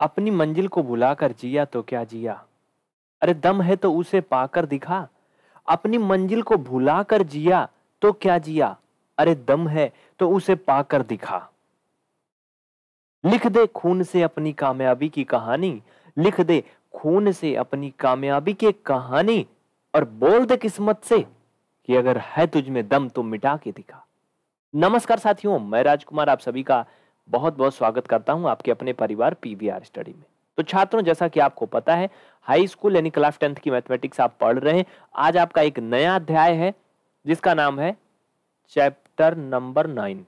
अपनी मंजिल को भुलाकर जिया तो क्या जिया अरे दम है तो उसे पाकर दिखा अपनी मंजिल को भुलाकर जिया तो क्या जिया अरे दम है तो उसे पाकर दिखा लिख दे खून से अपनी कामयाबी की कहानी लिख दे खून से अपनी कामयाबी की कहानी और बोल दे किस्मत से कि अगर है तुझ में दम तो मिटा के दिखा नमस्कार साथियों मैं राजकुमार आप सभी का बहुत बहुत स्वागत करता हूं आपके अपने परिवार पीवीआर स्टडी में तो छात्रों जैसा कि आपको पता है हाई स्कूल यानी क्लास टेंथ की मैथमेटिक्स आप पढ़ रहे हैं आज आपका एक नया अध्याय है जिसका नाम है चैप्टर नंबर नाइन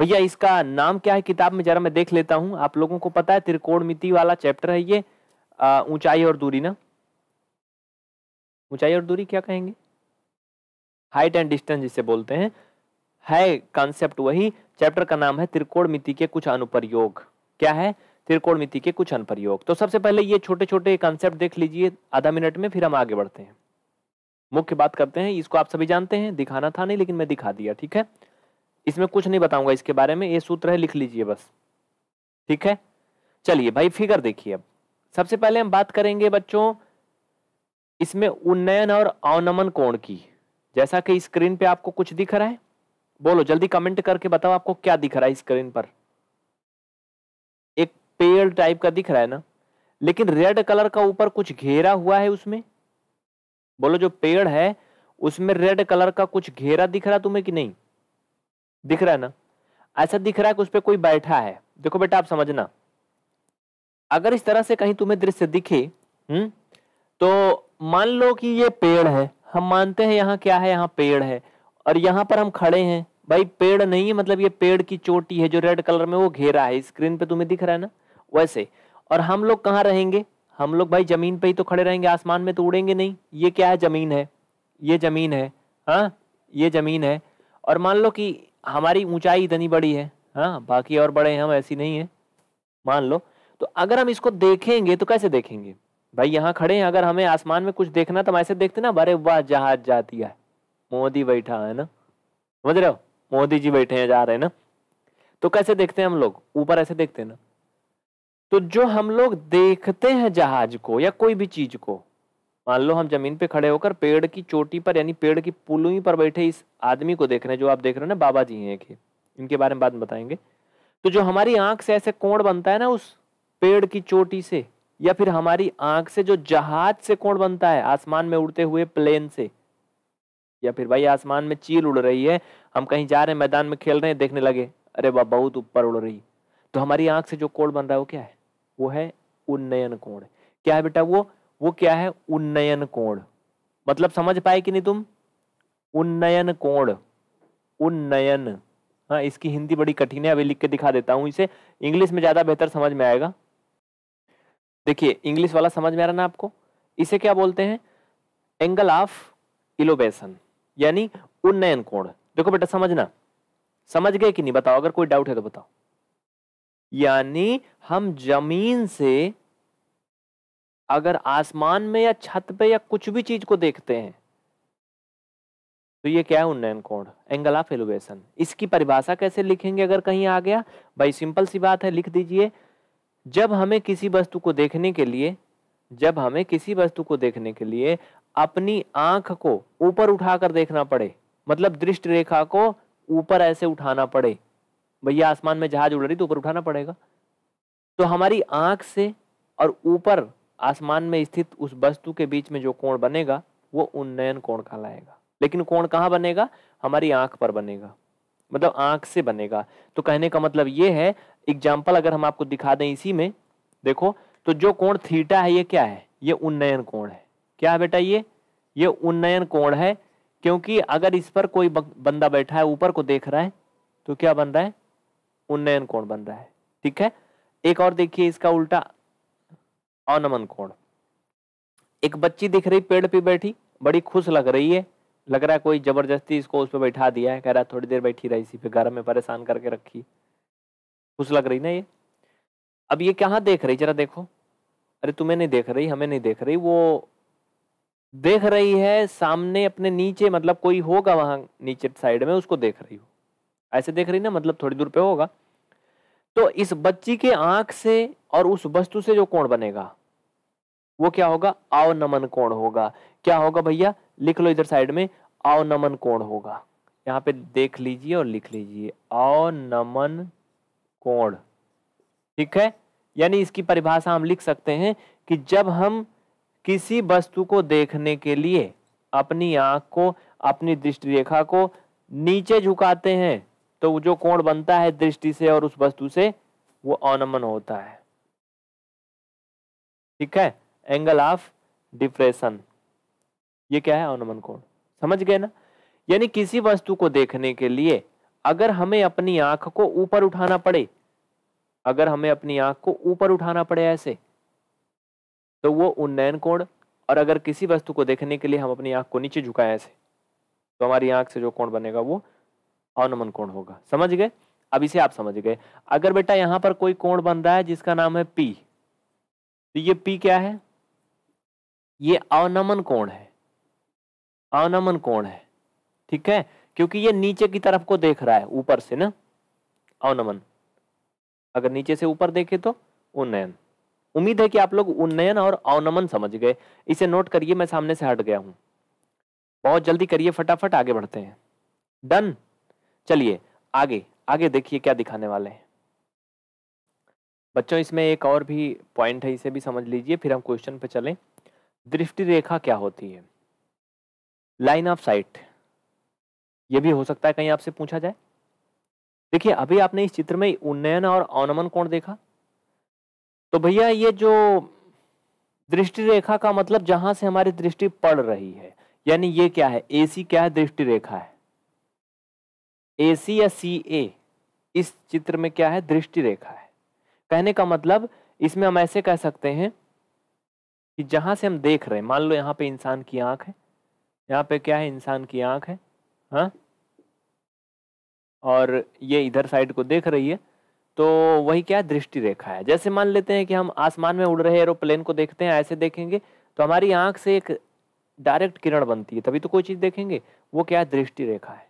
भैया इसका नाम क्या है किताब में जरा मैं देख लेता हूं आप लोगों को पता है त्रिकोण वाला चैप्टर है ये ऊंचाई और दूरी ना ऊंचाई और दूरी क्या कहेंगे हाइट एंड डिस्टेंस जिसे बोलते हैं है कॉन्सेप्ट वही चैप्टर का नाम है मिति के कुछ अनुप्रयोग क्या है मिति के कुछ अनुप्रयोग तो सबसे पहले ये छोटे छोटे कॉन्सेप्ट देख लीजिए आधा मिनट में फिर हम आगे बढ़ते हैं मुख्य बात करते हैं इसको आप सभी जानते हैं दिखाना था नहीं लेकिन मैं दिखा दिया ठीक है इसमें कुछ नहीं बताऊंगा इसके बारे में ये सूत्र है लिख लीजिए बस ठीक है चलिए भाई फिगर देखिए अब सबसे पहले हम बात करेंगे बच्चों इसमें उन्नयन और अवनमन कोण की जैसा कि स्क्रीन पे आपको कुछ दिख रहा है बोलो जल्दी कमेंट करके बताओ आपको क्या दिख रहा है स्क्रीन पर एक पेड़ टाइप का दिख रहा है ना लेकिन रेड कलर का ऊपर कुछ घेरा हुआ है उसमें बोलो जो पेड़ है उसमें रेड कलर का कुछ घेरा दिख रहा तुम्हें कि नहीं दिख रहा है ना ऐसा दिख रहा है कि उस पर कोई बैठा है देखो बेटा आप समझना अगर इस तरह से कहीं तुम्हें दृश्य दिखे हम्म तो मान लो कि ये पेड़ है हम मानते हैं यहाँ क्या है यहाँ पेड़ है और यहाँ पर हम खड़े हैं भाई पेड़ नहीं है मतलब ये पेड़ की चोटी है जो रेड कलर में वो घेरा है स्क्रीन पे तुम्हें दिख रहा है ना वैसे और हम लोग कहाँ रहेंगे हम लोग भाई जमीन पे ही तो खड़े रहेंगे आसमान में तो उड़ेंगे नहीं ये क्या है जमीन है ये जमीन है हाँ ये जमीन है और मान लो कि हमारी ऊंचाई इतनी बड़ी है हाँ बाकी और बड़े हैं हम ऐसी नहीं है मान लो तो अगर हम इसको देखेंगे तो कैसे देखेंगे भाई यहाँ खड़े हैं अगर हमें आसमान में कुछ देखना तो हम ऐसे देखते ना अरे वाह जहाज जाती है मोदी बैठा है ना समझ रहे हो मोदी जी बैठे हैं जा रहे हैं ना तो कैसे देखते हैं हम लोग ऊपर ऐसे देखते हैं ना तो जो हम लोग देखते हैं जहाज को या कोई भी चीज को मान लो हम जमीन पे खड़े होकर पेड़ की चोटी पर यानी पेड़ की पुलुई पर बैठे इस आदमी को देख रहे हैं जो आप देख रहे हो ना बाबा जी हैं इनके बारे में बाद में बताएंगे तो जो हमारी आंख से ऐसे कोण बनता है ना उस पेड़ की चोटी से या फिर हमारी आंख से जो जहाज से कोण बनता है आसमान में उड़ते हुए प्लेन से या फिर भाई आसमान में चील उड़ रही है हम कहीं जा रहे हैं मैदान में खेल रहे हैं देखने लगे अरे वाह बहुत ऊपर उड़ रही तो हमारी आंख से जो कोण बन रहा है वो क्या है वो है उन्नयन कोण क्या है बेटा वो वो क्या है उन्नयन कोण मतलब समझ पाए कि नहीं तुम उन्नयन कोण उन्नयन हाँ इसकी हिंदी बड़ी कठिन है अभी लिख के दिखा देता हूँ इसे इंग्लिश में ज़्यादा बेहतर समझ में आएगा देखिए इंग्लिश वाला समझ में आ रहा ना आपको इसे क्या बोलते हैं एंगल ऑफ इलोवेशन यानी उन्नयन कोण देखो बेटा समझना समझ गए कि नहीं बताओ अगर कोई डाउट है तो बताओ यानी हम जमीन से अगर आसमान में या छत पे या कुछ भी चीज को देखते हैं तो ये क्या है उन्नयन कोण एंगल ऑफ एलुवेशन इसकी परिभाषा कैसे लिखेंगे अगर कहीं आ गया भाई सिंपल सी बात है लिख दीजिए जब हमें किसी वस्तु को देखने के लिए जब हमें किसी वस्तु को देखने के लिए अपनी आंख को ऊपर उठाकर देखना पड़े मतलब दृष्ट रेखा को ऊपर ऐसे उठाना पड़े भैया आसमान में जहाज उड़ रही तो ऊपर उठाना पड़ेगा तो हमारी आंख से और ऊपर आसमान में स्थित उस वस्तु के बीच में जो कोण बनेगा वो उन्नयन कोण कहलाएगा लेकिन कोण कहाँ बनेगा हमारी आंख पर बनेगा मतलब आंख से बनेगा तो कहने का मतलब ये है एग्जाम्पल अगर हम आपको दिखा दें इसी में देखो तो जो कोण थीटा है ये क्या है ये उन्नयन कोण है क्या है बेटा ये ये उन्नयन कोण है क्योंकि अगर इस पर कोई बंदा बैठा है ऊपर को देख रहा है तो क्या बन रहा है उन्नयन कोण बन रहा है ठीक है एक और देखिए इसका उल्टा अनमन कोण एक बच्ची दिख रही पेड़ पे बैठी बड़ी खुश लग रही है लग रहा है कोई जबरदस्ती इसको उस पर बैठा दिया है कह रहा है थोड़ी देर बैठी रही इसी पे घर में परेशान करके रखी खुश लग रही ना ये अब ये कहाँ देख रही जरा देखो अरे तुम्हें नहीं देख रही हमें नहीं देख रही वो देख रही है सामने अपने नीचे मतलब कोई होगा वहां नीचे साइड में उसको देख रही हो ऐसे देख रही ना मतलब थोड़ी दूर पे होगा तो इस बच्ची के आंख से और उस वस्तु से जो कोण बनेगा वो क्या होगा अवनमन कोण होगा क्या होगा भैया लिख लो इधर साइड में अवनमन कोण होगा यहाँ पे देख लीजिए और लिख लीजिए अवनमन कोण ठीक है यानी इसकी परिभाषा हम लिख सकते हैं कि जब हम किसी वस्तु को देखने के लिए अपनी आंख को अपनी दृष्टि रेखा को नीचे झुकाते हैं तो जो कोण बनता है दृष्टि से और उस वस्तु से वो अनमन होता है ठीक है एंगल ऑफ डिप्रेशन ये क्या है अनमन कोण समझ गए ना यानी किसी वस्तु को देखने के लिए अगर हमें अपनी आंख को ऊपर उठाना पड़े अगर हमें अपनी आंख को ऊपर उठाना पड़े ऐसे तो वो उन्नयन कोण और अगर किसी वस्तु को देखने के लिए हम अपनी आँख को नीचे झुकाएं ऐसे तो हमारी आँख से जो कोण बनेगा वो अवनमन कोण होगा समझ गए अब इसे आप समझ गए अगर बेटा यहाँ पर कोई कोण बन रहा है जिसका नाम है पी तो ये पी क्या है ये अवनमन कोण है अवनमन कोण है ठीक है क्योंकि ये नीचे की तरफ को देख रहा है ऊपर से ना अवनमन अगर नीचे से ऊपर देखे तो उन्नयन उम्मीद है कि आप लोग उन्नयन और अवनमन समझ गए इसे नोट करिए मैं सामने से हट गया हूं बहुत जल्दी करिए फटाफट आगे बढ़ते हैं डन चलिए आगे आगे देखिए क्या दिखाने वाले हैं बच्चों इसमें एक और भी पॉइंट है इसे भी समझ लीजिए फिर हम क्वेश्चन पे चलें दृष्टि रेखा क्या होती है लाइन ऑफ साइट ये भी हो सकता है कहीं आपसे पूछा जाए देखिए अभी आपने इस चित्र में उन्नयन और अवनमन कोण देखा तो भैया ये जो दृष्टि रेखा का मतलब जहां से हमारी दृष्टि पड़ रही है यानी ये क्या है एसी क्या है दृष्टि रेखा है एसी या सी ए इस चित्र में क्या है दृष्टि रेखा है कहने का मतलब इसमें हम ऐसे कह सकते हैं कि जहां से हम देख रहे हैं मान लो यहां पे इंसान की आंख है यहां पे क्या है इंसान की आंख है हा? और ये इधर साइड को देख रही है तो वही क्या दृष्टि रेखा है जैसे मान लेते हैं कि हम आसमान में उड़ रहे एरोप्लेन को देखते हैं ऐसे देखेंगे तो हमारी आंख से एक डायरेक्ट किरण बनती है तभी तो कोई चीज़ देखेंगे वो क्या दृष्टि रेखा है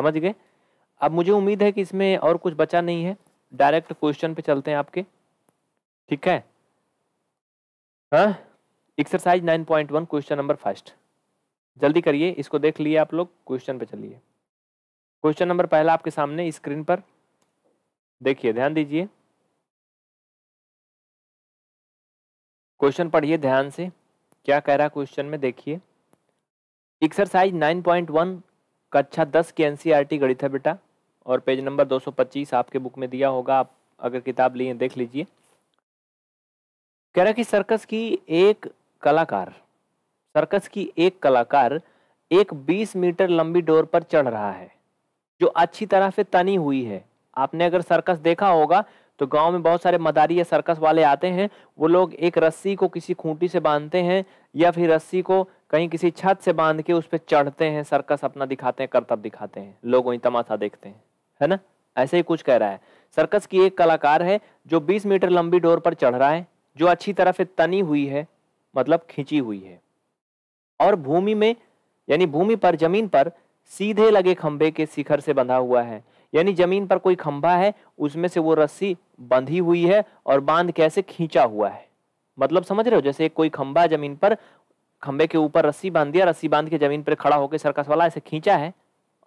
समझ गए अब मुझे उम्मीद है कि इसमें और कुछ बचा नहीं है डायरेक्ट क्वेश्चन पे चलते हैं आपके ठीक है हाँ? Exercise nine point one question number first जल्दी करिए इसको देख लिए आप लोग क्वेश्चन पे चलिए क्वेश्चन नंबर पहला आपके सामने स्क्रीन पर देखिए ध्यान दीजिए क्वेश्चन पढ़िए ध्यान से क्या कह रहा क्वेश्चन में देखिए एक्सरसाइज 9.1 कक्षा 10 की एनसीईआरटी गणित है बेटा और पेज नंबर 225 आपके बुक में दिया होगा आप अगर किताब लिए देख लीजिए कह रहा कि सर्कस की एक कलाकार सर्कस की एक कलाकार एक 20 मीटर लंबी डोर पर चढ़ रहा है जो अच्छी तरह से तनी हुई है आपने अगर सर्कस देखा होगा तो गांव में बहुत सारे मदारी या सर्कस वाले आते हैं वो लोग एक रस्सी को किसी खूंटी से बांधते हैं या फिर रस्सी को कहीं किसी छत से बांध के उस पर चढ़ते हैं सर्कस अपना दिखाते हैं करतब दिखाते हैं लोग वहीं तमाशा देखते हैं है ना ऐसे ही कुछ कह रहा है सर्कस की एक कलाकार है जो बीस मीटर लंबी डोर पर चढ़ रहा है जो अच्छी तरह से तनी हुई है मतलब खींची हुई है और भूमि में यानी भूमि पर जमीन पर सीधे लगे खंभे के शिखर से बंधा हुआ है यानी जमीन पर कोई खंभा है उसमें से वो रस्सी बंधी हुई है और बांध कैसे खींचा हुआ है मतलब समझ रहे हो जैसे कोई खंभा जमीन पर खंबे के ऊपर रस्सी बांध दिया रस्सी बांध के जमीन पर खड़ा होकर सर्कस वाला ऐसे खींचा है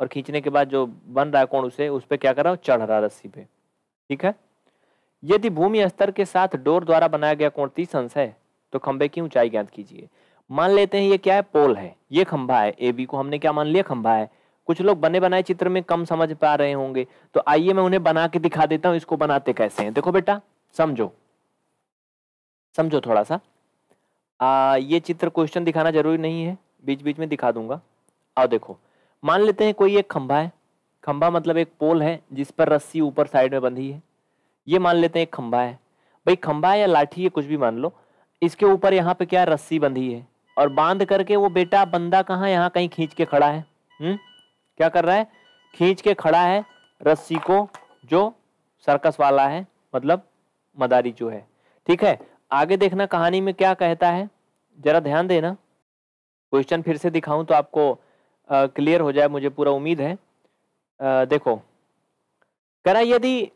और खींचने के बाद जो बन रहा है कोण उसे उस पर क्या कर रहा हूँ चढ़ रहा रस्सी पे ठीक है यदि भूमि स्तर के साथ डोर द्वारा बनाया गया कोण तीस अंश है तो खंबे की ऊंचाई ज्ञात कीजिए मान लेते हैं ये क्या है पोल है ये खंभा है ए बी को हमने क्या मान लिया खंभा है कुछ लोग बने बनाए चित्र में कम समझ पा रहे होंगे तो आइए मैं उन्हें बना के दिखा देता हूँ इसको बनाते कैसे हैं देखो बेटा समझो समझो थोड़ा सा आ, ये चित्र क्वेश्चन दिखाना जरूरी नहीं है बीच बीच में दिखा दूंगा आओ देखो मान लेते हैं कोई एक खंभा है खंभा मतलब एक पोल है जिस पर रस्सी ऊपर साइड में बंधी है ये मान लेते हैं एक खंभा है भाई खंभा या लाठी है कुछ भी मान लो इसके ऊपर यहाँ पे क्या रस्सी बंधी है और बांध करके वो बेटा बंदा कहाँ यहाँ कहीं खींच के खड़ा है हुँ? हम्म? क्या कर रहा है खींच के खड़ा है रस्सी को जो सर्कस वाला है मतलब मदारी जो है ठीक है आगे देखना कहानी में क्या कहता है जरा ध्यान देना क्वेश्चन फिर से दिखाऊं तो आपको क्लियर हो जाए मुझे पूरा उम्मीद है आ, देखो कह रहा यदि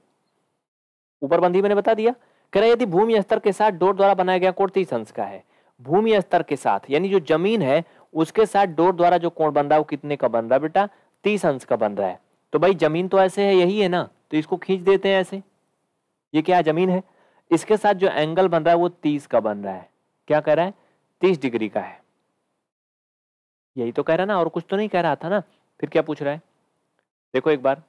ऊपर बंदी मैंने बता दिया कह रहा यदि भूमि स्तर के साथ डोर द्वारा बनाया गया कोण तीस अंश का है भूमि स्तर के साथ यानी जो जमीन है उसके साथ डोर द्वारा जो कोण बन रहा है वो कितने का बन रहा बेटा तीस अंश का बन रहा है तो भाई जमीन तो ऐसे है यही है ना तो इसको खींच देते हैं ऐसे ये क्या जमीन है इसके साथ जो एंगल बन रहा है वो तीस का बन रहा है क्या कह रहा है तीस डिग्री का है यही तो कह रहा ना और कुछ तो नहीं कह रहा था ना फिर क्या पूछ रहा है देखो एक बार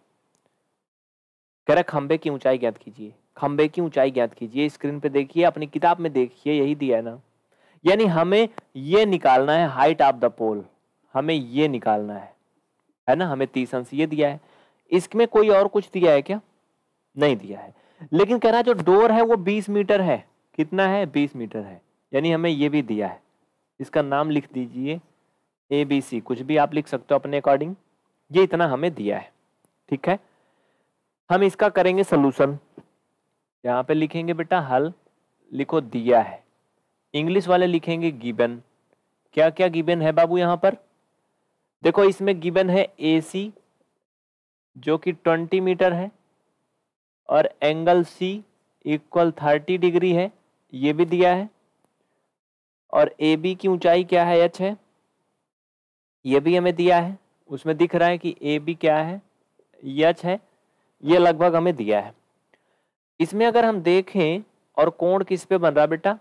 कह रहा खंबे की ऊंचाई ज्ञात कीजिए खंबे की ऊंचाई ज्ञात कीजिए स्क्रीन पे देखिए अपनी किताब में देखिए यही दिया है ना यानी हमें ये निकालना है हाइट ऑफ द पोल हमें ये निकालना है है ना हमें तीस अंश ये दिया है इसमें कोई और कुछ दिया है क्या नहीं दिया है लेकिन कह रहा जो डोर है वो बीस मीटर है कितना है बीस मीटर है यानी हमें ये भी दिया है इसका नाम लिख दीजिए ए बी सी कुछ भी आप लिख सकते हो अपने अकॉर्डिंग ये इतना हमें दिया है ठीक है हम इसका करेंगे सोलूशन यहाँ पे लिखेंगे बेटा हल लिखो दिया है इंग्लिश वाले लिखेंगे गिबन क्या क्या गिबन है बाबू यहाँ पर देखो इसमें गिवन है ए सी जो कि ट्वेंटी मीटर है और angle C equal thirty degree है ये भी दिया है और ए बी की ऊंचाई क्या है एच है ये भी हमें दिया है उसमें दिख रहा है कि ए बी क्या है यच है ये लगभग हमें दिया है इसमें अगर हम देखें और कोण किस पे बन रहा है बेटा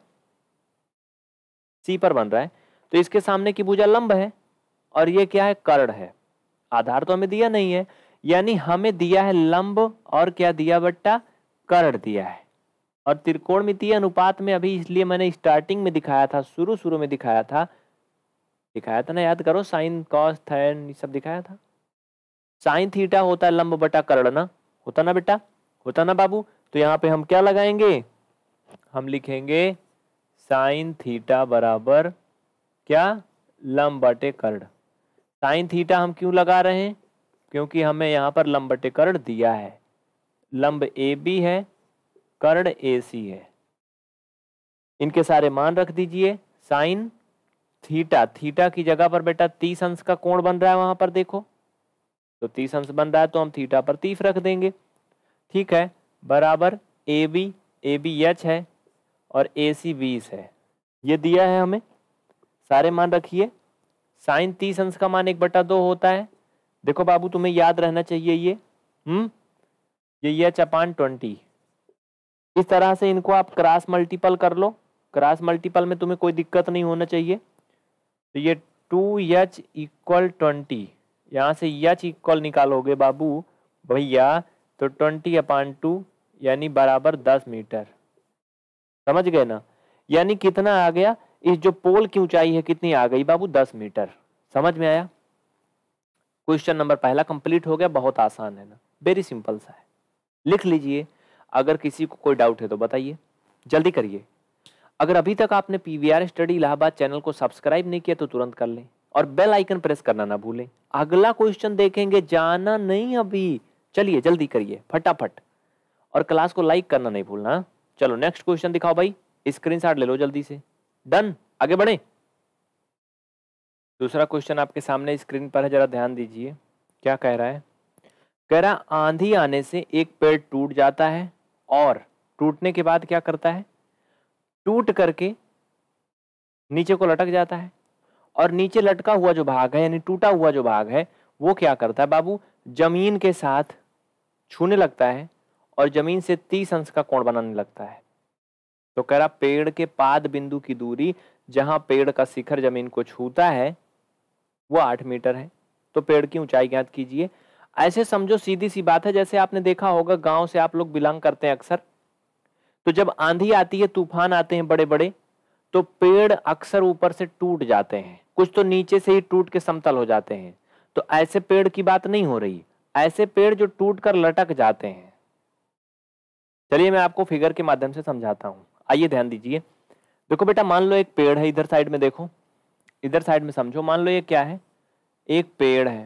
सी पर बन रहा है तो इसके सामने की भुजा लंब है और ये क्या है कर्ण है आधार तो हमें दिया नहीं है यानी हमें दिया है लंब और क्या दिया बट्टा कर्ण दिया है और त्रिकोण अनुपात में अभी इसलिए मैंने स्टार्टिंग में दिखाया था शुरू शुरू में दिखाया था दिखाया था ना याद करो साइन कॉस थैन ये सब दिखाया था साइन थीटा होता है लंब बटा कर्ण ना होता ना बेटा होता ना बाबू तो यहाँ पे हम क्या लगाएंगे हम लिखेंगे साइन थीटा बराबर क्या लंब बटे कर्ण साइन थीटा हम क्यों लगा रहे हैं क्योंकि हमें यहाँ पर लंबटिकरण दिया है लंब ए बी है कर्ण ए सी है इनके सारे मान रख दीजिए साइन थीटा थीटा की जगह पर बेटा तीस अंश का कोण बन रहा है वहां पर देखो तो तीस अंश बन रहा है तो हम थीटा पर तीस रख देंगे ठीक है बराबर A B A B H है और ए सी बीस है ये दिया है हमें सारे मान रखिए साइन तीस अंश का मान एक बटा दो होता है देखो बाबू तुम्हें याद रहना चाहिए ये हम्म ये ये चपान ट्वेंटी इस तरह से इनको आप क्रॉस मल्टीपल कर लो क्रॉस मल्टीपल में तुम्हें कोई दिक्कत नहीं होना चाहिए तो ये टू यच इक्वल ट्वेंटी यहाँ से यच इक्वल निकालोगे बाबू भैया तो ट्वेंटी अपान टू यानी बराबर दस मीटर समझ गए ना यानी कितना आ गया इस जो पोल की ऊंचाई है कितनी आ गई बाबू दस मीटर समझ में आया क्वेश्चन नंबर पहला कंप्लीट हो गया बहुत आसान है ना वेरी सिंपल सा है लिख लीजिए अगर किसी को कोई डाउट है तो बताइए जल्दी करिए अगर अभी तक आपने P V R study Allahabad channel को सब्सक्राइब नहीं किया तो तुरंत कर लें और बेल आइकन प्रेस करना ना भूलें अगला क्वेश्चन देखेंगे जाना नहीं अभी चलिए जल्दी करिए फटाफट और क्लास को लाइक करना नहीं भूलना चलो नेक्स्ट क्वेश्चन दिखाओ भाई स्क्रीनशॉट ले लो जल्दी से डन आगे बढ़े दूसरा क्वेश्चन आपके सामने स्क्रीन पर है जरा ध्यान दीजिए क्या कह रहा है कह रहा आंधी आने से एक पेड़ टूट जाता है और टूटने के बाद क्या करता है टूट करके नीचे को लटक जाता है और नीचे लटका हुआ जो भाग है यानी टूटा हुआ जो भाग है वो क्या करता है बाबू जमीन के साथ छूने लगता है और जमीन से तीस अंश का कोण बनाने लगता है तो कह रहा पेड़ के पाद बिंदु की दूरी जहां पेड़ का शिखर जमीन को छूता है वो आठ मीटर है तो पेड़ की ऊंचाई ज्ञात कीजिए ऐसे समझो सीधी सी बात है जैसे आपने देखा होगा गांव से आप लोग बिलोंग करते हैं अक्सर तो जब आंधी आती है तूफान आते हैं बड़े बड़े तो पेड़ अक्सर ऊपर से टूट जाते हैं कुछ तो नीचे से ही टूट के समतल हो जाते हैं तो ऐसे पेड़ की बात नहीं हो रही ऐसे पेड़ जो टूट कर लटक जाते हैं चलिए मैं आपको फिगर के माध्यम से समझाता हूं आइए ध्यान दीजिए देखो बेटा मान लो एक पेड़ है इधर साइड में देखो इधर साइड में समझो मान लो ये क्या है एक पेड़ है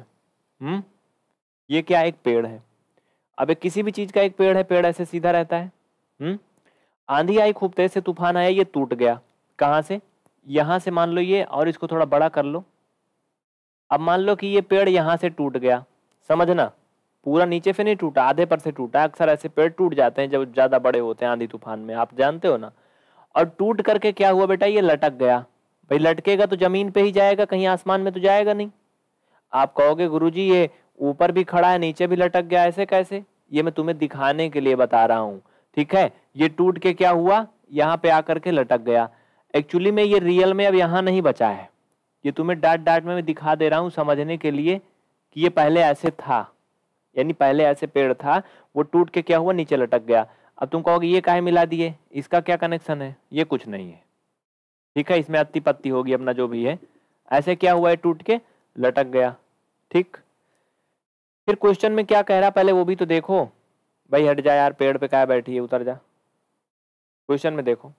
हम्म ये क्या एक पेड़ है अब किसी भी चीज का एक पेड़ है पेड़ ऐसे सीधा रहता है हम्म आंधी आई खूब तेज से तूफान आया ये टूट गया कहाँ से यहाँ से मान लो ये और इसको थोड़ा बड़ा कर लो अब मान लो कि ये पेड़ यहाँ से टूट गया समझना पूरा नीचे से नहीं टूटा आधे पर से टूटा अक्सर ऐसे पेड़ टूट जाते हैं जब ज़्यादा बड़े होते हैं आंधी तूफान में आप जानते हो ना और टूट करके क्या हुआ बेटा ये लटक गया भाई लटकेगा तो ज़मीन पे ही जाएगा कहीं आसमान में तो जाएगा नहीं आप कहोगे गुरु ये ऊपर भी खड़ा है नीचे भी लटक गया ऐसे कैसे ये मैं तुम्हें दिखाने के लिए बता रहा हूँ ठीक है ये टूट के क्या हुआ यहाँ पे आकर के लटक गया एक्चुअली में ये रियल में अब यहाँ नहीं बचा है ये तुम्हें डाट डाट में मैं दिखा दे रहा हूँ समझने के लिए कि ये पहले ऐसे था यानी पहले ऐसे पेड़ था वो टूट के क्या हुआ नीचे लटक गया अब तुम कहोगे ये काहे मिला दिए इसका क्या कनेक्शन है ये कुछ नहीं है ठीक है इसमें अति पत्ती होगी अपना जो भी है ऐसे क्या हुआ है टूट के लटक गया ठीक फिर क्वेश्चन में क्या कह रहा पहले वो भी तो देखो भाई हट जा यार पेड़ पे क्या बैठी है उतर जा क्वेश्चन में देखो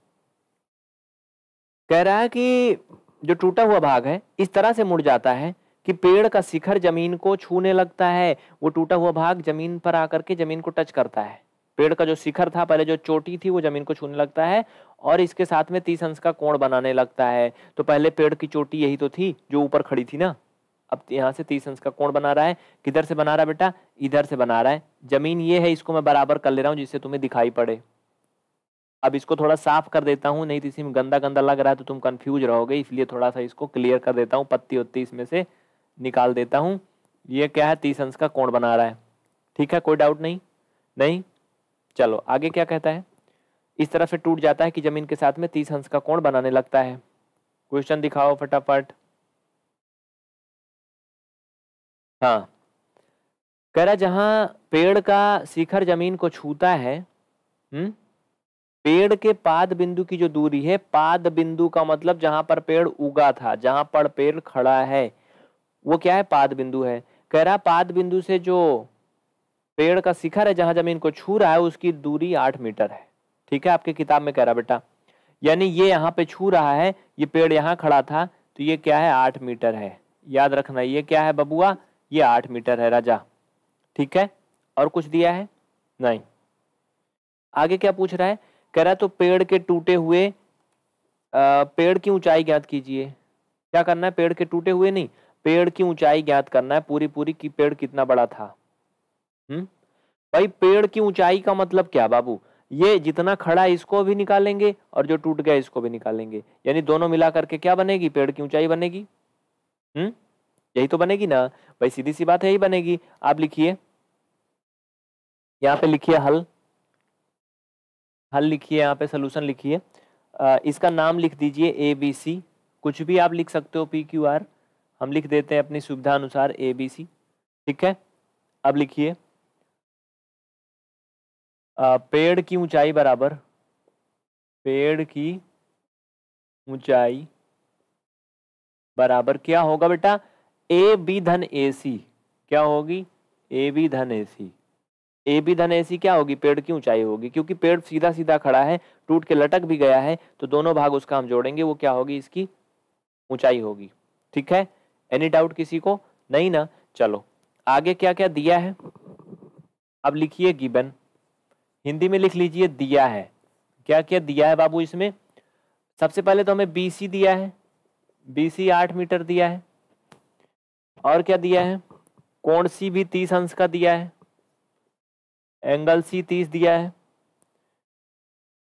कह रहा है कि जो टूटा हुआ भाग है इस तरह से मुड़ जाता है कि पेड़ का शिखर जमीन को छूने लगता है वो टूटा हुआ भाग जमीन पर आकर के जमीन को टच करता है पेड़ का जो शिखर था पहले जो चोटी थी वो जमीन को छूने लगता है और इसके साथ में तीस अंश का कोण बनाने लगता है तो पहले पेड़ की चोटी यही तो थी जो ऊपर खड़ी थी ना अब तो यहाँ से तीस अंश का कोण बना रहा है किधर से बना रहा है बेटा इधर से बना रहा है जमीन ये है इसको मैं बराबर कर ले रहा हूँ जिससे तुम्हें दिखाई पड़े अब इसको थोड़ा साफ कर देता हूँ नहीं तो इसी में गंदा गंदा लग रहा है तो तुम कंफ्यूज रहोगे इसलिए थोड़ा सा इसको क्लियर कर देता हूँ पत्ती उत्ती इसमें से निकाल देता हूँ ये क्या है तीस अंश का कोण बना रहा है ठीक है कोई डाउट नहीं नहीं चलो आगे क्या कहता है इस तरह से टूट जाता है कि जमीन के साथ में तीस अंश का कोण बनाने लगता है क्वेश्चन दिखाओ फटाफट हाँ कह रहा जहाँ पेड़ का शिखर जमीन को छूता है हम्म पेड़ के पाद बिंदु की जो दूरी है पाद बिंदु का मतलब जहां पर पेड़ उगा था जहां पर पेड़ खड़ा है वो क्या है पाद बिंदु है कह रहा पाद बिंदु से जो पेड़ का शिखर है जहां जमीन को छू रहा है उसकी दूरी आठ मीटर है ठीक है आपके किताब में कह रहा बेटा यानी ये यहाँ पे छू रहा है ये पेड़ यहाँ खड़ा था तो ये क्या है आठ मीटर है याद रखना ये क्या है बबुआ ये आठ मीटर है राजा ठीक है और कुछ दिया है नहीं आगे क्या पूछ रहा है कह रहा तो पेड़ के टूटे हुए आ, पेड़ की ऊंचाई ज्ञात कीजिए क्या करना है पेड़ के टूटे हुए नहीं पेड़ की ऊंचाई ज्ञात करना है पूरी पूरी की पेड़ कितना बड़ा था हम्म भाई पेड़ की ऊंचाई का मतलब क्या बाबू ये जितना खड़ा है इसको भी निकालेंगे और जो टूट गया इसको भी निकालेंगे यानी दोनों मिला करके क्या बनेगी पेड़ की ऊंचाई बनेगी हम्म यही तो बनेगी ना भाई सीधी सी बात है यही बनेगी आप लिखिए यहाँ पे लिखिए हल हल लिखिए यहाँ पे सोल्यूशन लिखिए इसका नाम लिख दीजिए ए बी सी कुछ भी आप लिख सकते हो पी क्यू आर हम लिख देते हैं अपनी सुविधा अनुसार ए बी सी ठीक है अब लिखिए पेड़ की ऊंचाई बराबर पेड़ की ऊंचाई बराबर क्या होगा बेटा ए बी धन ए सी क्या होगी ए बी धन ए सी ए बी धन ए सी क्या होगी पेड़ की ऊंचाई होगी क्योंकि पेड़ सीधा सीधा खड़ा है टूट के लटक भी गया है तो दोनों भाग उसका हम जोड़ेंगे वो क्या होगी इसकी ऊंचाई होगी ठीक है एनी डाउट किसी को नहीं ना चलो आगे क्या क्या दिया है अब लिखिए गिबन हिंदी में लिख लीजिए दिया है क्या क्या दिया है बाबू इसमें सबसे पहले तो हमें बीसी दिया है बीसी आठ मीटर दिया है और क्या दिया है कोण सी भी तीस अंश का दिया है एंगल सी तीस दिया है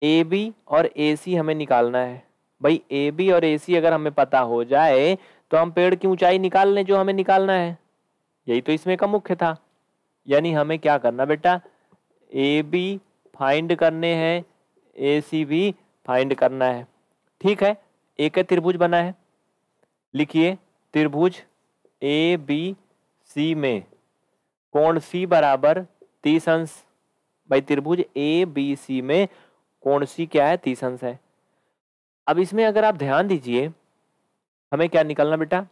ए बी और ए सी हमें निकालना है भाई ए बी और ए सी अगर हमें पता हो जाए तो हम पेड़ की ऊंचाई निकाल लें जो हमें निकालना है यही तो इसमें का मुख्य था यानी हमें क्या करना बेटा ए बी फाइंड करने हैं ए सी बी फाइंड करना है ठीक है एक है त्रिभुज बना है लिखिए त्रिभुज ए बी सी में कोण सी बराबर तीस अंश भाई त्रिभुज ए बी सी में कोण सी क्या है तीस अंश है अब इसमें अगर आप ध्यान दीजिए हमें क्या निकालना बेटा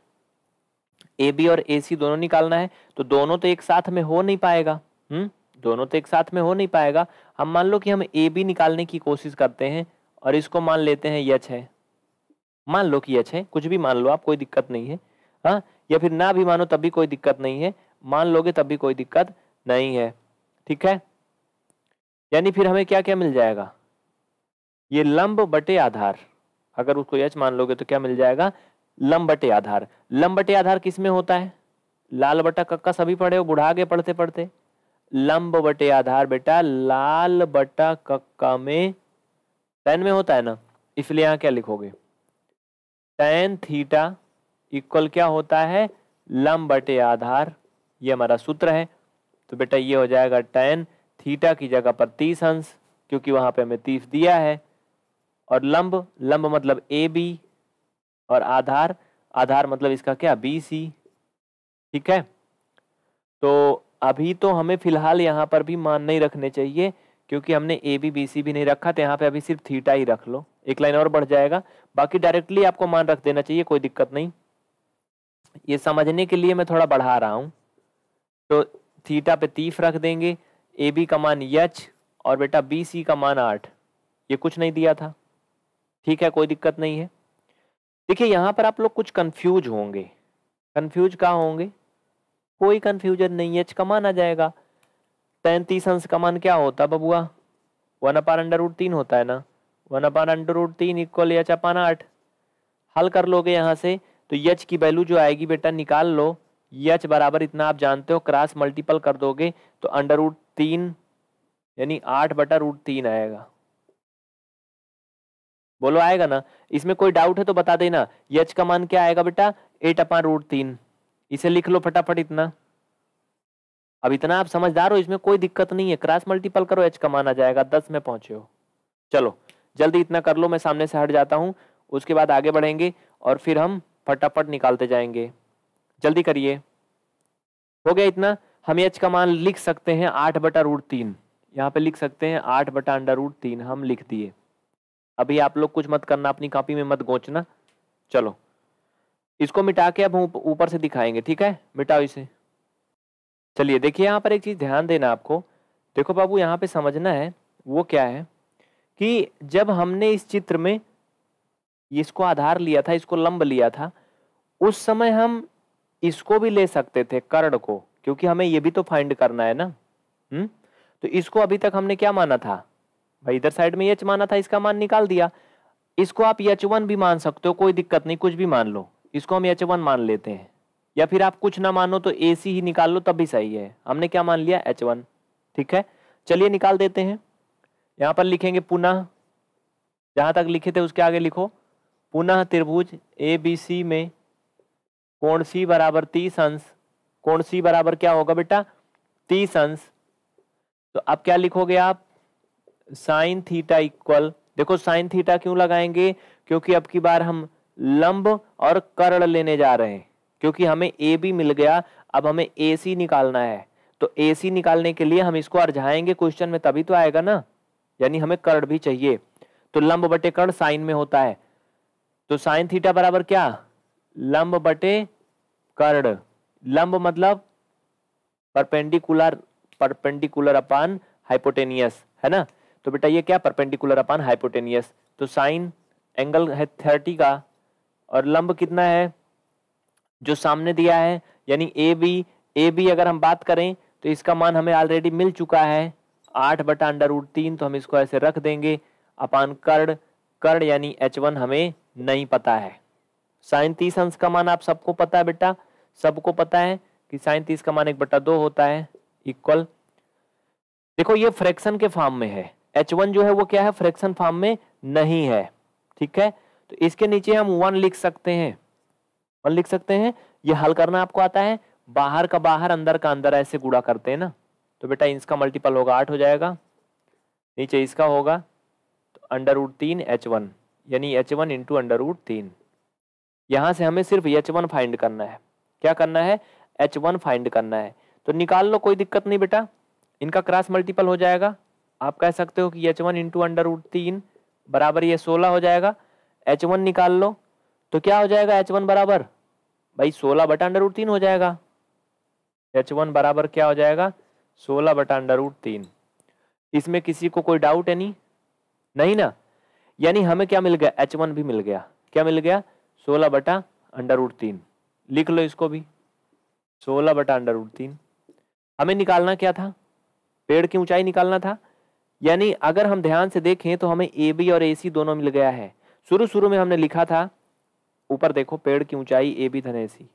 ए बी और ए सी दोनों निकालना है तो दोनों तो एक साथ में हो नहीं पाएगा हम्म दोनों तो एक साथ में हो नहीं पाएगा हम मान लो कि हम ए बी निकालने की कोशिश करते हैं और इसको मान लेते हैं यच है मान लो कि यच है कुछ भी मान लो आप कोई दिक्कत नहीं है हाँ या फिर ना भी मानो तब भी कोई दिक्कत नहीं है मान लोगे तब भी कोई दिक्कत नहीं है ठीक है यानी फिर हमें क्या क्या मिल जाएगा ये लंब बटे आधार अगर उसको यच मान लोगे तो क्या मिल जाएगा लंबटे आधार लंबटे आधार किस में होता है लाल बटा कक्का सभी पढ़े हो बुढ़ा गए पढ़ते पढ़ते लंब बटे आधार बेटा लाल बटा कक्का में टेन में होता है ना इसलिए यहां क्या लिखोगे टेन थीटा इक्वल क्या होता है लंब बटे आधार ये हमारा सूत्र है तो बेटा ये हो जाएगा टेन थीटा की जगह पर तीस अंश क्योंकि वहां पे हमें तीस दिया है और लंब लंब मतलब ए बी और आधार आधार मतलब इसका क्या बी सी ठीक है तो अभी तो हमें फिलहाल यहाँ पर भी मान नहीं रखने चाहिए क्योंकि हमने ए बी बी सी भी नहीं रखा तो यहाँ पे अभी सिर्फ थीटा ही रख लो एक लाइन और बढ़ जाएगा बाकी डायरेक्टली आपको मान रख देना चाहिए कोई दिक्कत नहीं ये समझने के लिए मैं थोड़ा बढ़ा रहा हूँ तो थीटा पे तीफ रख देंगे ए बी का मान यच और बेटा बी सी का मान आठ ये कुछ नहीं दिया था ठीक है कोई दिक्कत नहीं है देखिए यहाँ पर आप लोग कुछ कंफ्यूज होंगे कंफ्यूज कहाँ होंगे कोई कंफ्यूजन नहीं है कमान आ जाएगा तैंतीस अंश कमान क्या होता बबुआ वन अपार अंडर रूट तीन होता है ना वन अपार अंडर रूट तीन इक्वल यच अपान आठ हल कर लोगे यहाँ से तो यच की वैल्यू जो आएगी बेटा निकाल लो यच बराबर इतना आप जानते हो क्रॉस मल्टीपल कर दोगे तो अंडर रूट तीन यानी आठ बटा रूट तीन आएगा बोलो आएगा ना इसमें कोई डाउट है तो बता देना यच का मान क्या आएगा बेटा एट अपान रूट तीन इसे लिख लो फटाफट इतना अब इतना आप समझदार हो इसमें कोई दिक्कत नहीं है क्रॉस मल्टीपल करो एच का मान आ जाएगा दस में पहुंचे हो चलो जल्दी इतना कर लो मैं सामने से हट जाता हूं उसके बाद आगे बढ़ेंगे और फिर हम फटाफट निकालते जाएंगे जल्दी करिए हो गया इतना हम एच का मान लिख सकते हैं आठ बटा रूट तीन यहाँ पे लिख सकते हैं आठ बटा अंडर रूट तीन हम लिख दिए अभी आप लोग कुछ मत करना अपनी कॉपी में मत गोचना चलो इसको मिटा के अब हम ऊपर से दिखाएंगे ठीक है मिटाओ इसे चलिए देखिए यहाँ पर एक चीज़ ध्यान देना आपको देखो बाबू यहाँ पे समझना है वो क्या है कि जब हमने इस चित्र में इसको आधार लिया था इसको लंब लिया था उस समय हम इसको भी ले सकते थे कर्ण को क्योंकि हमें ये भी तो फाइंड करना है ना हम्म तो इसको अभी तक हमने क्या माना था भाई इधर साइड में यच माना था इसका मान निकाल दिया इसको आप यच वन भी मान सकते हो कोई दिक्कत नहीं कुछ भी मान लो इसको हम एच वन मान लेते हैं या फिर आप कुछ ना मानो तो ए सी ही निकाल लो तब भी सही है हमने क्या मान लिया एच वन ठीक है चलिए निकाल देते हैं यहाँ पर लिखेंगे पुनः जहाँ तक लिखे थे उसके आगे लिखो पुनः त्रिभुज ए बी सी में कोण सी बराबर तीस अंश कोण सी बराबर क्या होगा बेटा तीस अंश तो अब क्या लिखोगे आप साइन थीटा इक्वल देखो साइन थीटा क्यों लगाएंगे क्योंकि अब की बार हम लंब और कर्ण लेने जा रहे हैं क्योंकि हमें ए भी मिल गया अब हमें ए सी निकालना है तो ए सी निकालने के लिए हम इसको अर्झाएंगे क्वेश्चन में तभी तो आएगा ना यानी हमें कर्ण भी चाहिए तो लंब बटे कर्ण साइन में होता है तो साइन थीटा बराबर क्या लंब बटे कर्ण लंब मतलब परपेंडिकुलर परपेंडिकुलर अपान हाइपोटेनियस है ना तो बेटा ये क्या परपेंडिकुलर अपान हाइपोटेनियस तो साइन एंगल है थर्टी का और लंब कितना है जो सामने दिया है यानी ए बी ए बी अगर हम बात करें तो इसका मान हमें ऑलरेडी मिल चुका है आठ बटा अंडर रूट तीन तो हम इसको ऐसे रख देंगे अपान कर्ण कर्ण यानी एच वन हमें नहीं पता है साइन तीस अंश का मान आप सबको पता है बेटा सबको पता है कि साइन तीस का मान एक बटा दो होता है इक्वल देखो ये फ्रैक्शन के फॉर्म में है एच वन जो है वो क्या है फ्रैक्शन फॉर्म में नहीं है ठीक है तो इसके नीचे हम वन लिख सकते हैं वन लिख सकते हैं ये हल करना आपको आता है बाहर का बाहर अंदर का अंदर ऐसे गुड़ा करते हैं ना तो बेटा इसका मल्टीपल होगा आठ हो जाएगा नीचे इसका होगा तो अंडर उड तीन एच वन यानी H one into under root तीन यहां से हमें सिर्फ एच वन फाइंड करना है क्या करना है एच वन फाइंड करना है तो निकाल लो कोई दिक्कत नहीं बेटा इनका क्रॉस मल्टीपल हो जाएगा आप कह सकते हो कि H one into under root तीन बराबर ये सोलह हो जाएगा एच वन निकाल लो तो क्या हो जाएगा एच वन बराबर भाई सोलह बटा अंडर रूट तीन हो जाएगा एच वन बराबर क्या हो जाएगा सोलह बटा अंडर रूट तीन इसमें किसी को कोई डाउट है नहीं नहीं ना यानी हमें क्या मिल गया एच वन भी मिल गया क्या मिल गया सोलह बटा अंडर रूट तीन लिख लो इसको भी सोलह बटा अंडर रूट तीन हमें निकालना क्या था पेड़ की ऊंचाई निकालना था यानी अगर हम ध्यान से देखें तो हमें ए बी और ए सी दोनों मिल गया है शुरू शुरू में हमने लिखा था ऊपर देखो पेड़ की ऊंचाई ए बी धन ए सी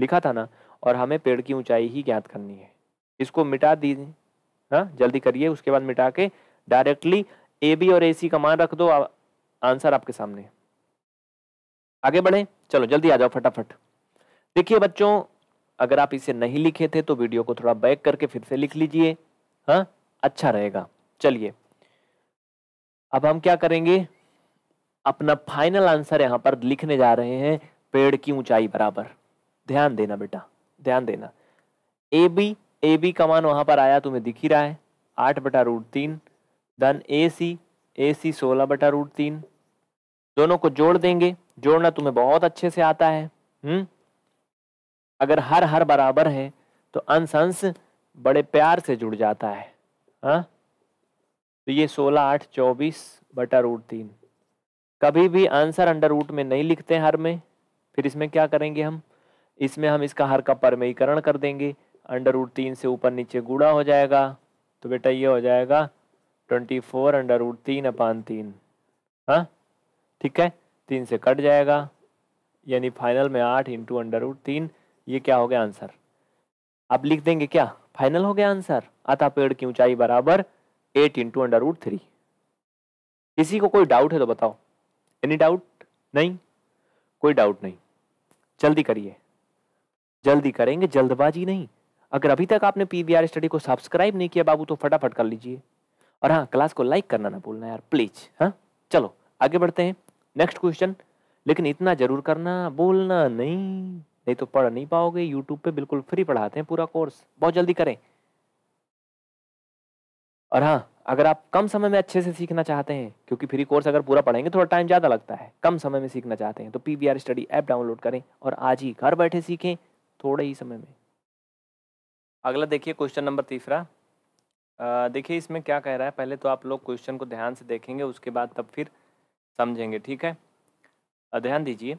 लिखा था ना और हमें पेड़ की ऊंचाई ही ज्ञात करनी है इसको मिटा दीजिए हाँ जल्दी करिए उसके बाद मिटा के डायरेक्टली ए बी और ए सी का मान रख दो आंसर आपके सामने आगे बढ़े चलो जल्दी आ जाओ फटाफट देखिए बच्चों अगर आप इसे नहीं लिखे थे तो वीडियो को थोड़ा बैक करके फिर से लिख लीजिए हाँ अच्छा रहेगा चलिए अब हम क्या करेंगे अपना फाइनल आंसर यहां पर लिखने जा रहे हैं पेड़ की ऊंचाई बराबर ध्यान देना बेटा ध्यान देना ए बी ए बी का मान वहां पर आया तुम्हें दिख ही रहा है आठ बटा रूट तीन देन ए सी ए सी सोलह बटा रूट तीन दोनों को जोड़ देंगे जोड़ना तुम्हें बहुत अच्छे से आता है हम्म अगर हर हर बराबर है तो अंश अंश बड़े प्यार से जुड़ जाता है हा? तो ये सोलह आठ चौबीस बटा रूट तीन कभी भी आंसर अंडर रूट में नहीं लिखते हर में फिर इसमें क्या करेंगे हम इसमें हम इसका हर का परमयीकरण कर देंगे अंडर रूट तीन से ऊपर नीचे गुड़ा हो जाएगा तो बेटा ये हो जाएगा ट्वेंटी फोर अंडर रूट तीन अपान तीन हाँ ठीक है तीन से कट जाएगा यानी फाइनल में आठ इंटू अंडर रूट तीन ये क्या हो गया आंसर अब लिख देंगे क्या फाइनल हो गया आंसर आता पेड़ की ऊंचाई बराबर eight into under root three किसी को कोई डाउट है तो बताओ एनी डाउट नहीं कोई डाउट नहीं जल्दी करिए जल्दी करेंगे जल्दबाजी नहीं अगर अभी तक आपने पी स्टडी को सब्सक्राइब नहीं किया बाबू तो फटाफट कर लीजिए और हाँ क्लास को लाइक करना ना भूलना यार प्लीज हाँ चलो आगे बढ़ते हैं नेक्स्ट क्वेश्चन लेकिन इतना जरूर करना बोलना नहीं नहीं तो पढ़ नहीं पाओगे यूट्यूब पे बिल्कुल फ्री पढ़ाते हैं पूरा कोर्स बहुत जल्दी करें और हाँ अगर आप कम समय में अच्छे से सीखना चाहते हैं क्योंकि फ्री कोर्स अगर पूरा पढ़ेंगे तो थोड़ा टाइम ज़्यादा लगता है कम समय में सीखना चाहते हैं तो पी स्टडी ऐप डाउनलोड करें और आज ही घर बैठे सीखें थोड़े ही समय में अगला देखिए क्वेश्चन नंबर तीसरा देखिए इसमें क्या कह रहा है पहले तो आप लोग क्वेश्चन को ध्यान से देखेंगे उसके बाद तब फिर समझेंगे ठीक है ध्यान दीजिए